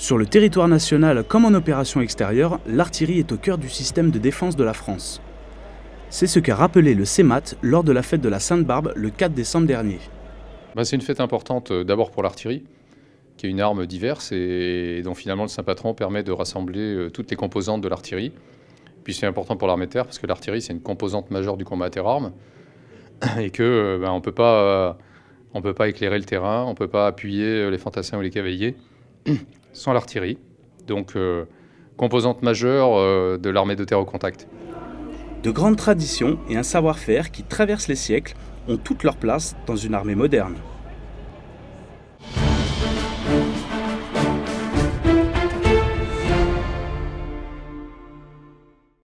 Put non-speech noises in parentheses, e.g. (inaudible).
Sur le territoire national comme en opération extérieure, l'artillerie est au cœur du système de défense de la France. C'est ce qu'a rappelé le CEMAT lors de la fête de la Sainte-Barbe le 4 décembre dernier. Ben, c'est une fête importante euh, d'abord pour l'artillerie, qui est une arme diverse et dont finalement le Saint-Patron permet de rassembler euh, toutes les composantes de l'artillerie. Puis c'est important pour l'armée terre parce que l'artillerie c'est une composante majeure du combat à terre-arme (clears throat) et que euh, ne ben, on peut pas on peut pas éclairer le terrain, on ne peut pas appuyer les fantassins ou les cavaliers. (clears throat) sans l'artillerie. Donc, euh, composante majeure euh, de l'armée de terre au contact. De grandes traditions et un savoir-faire qui traversent les siècles ont toute leur place dans une armée moderne.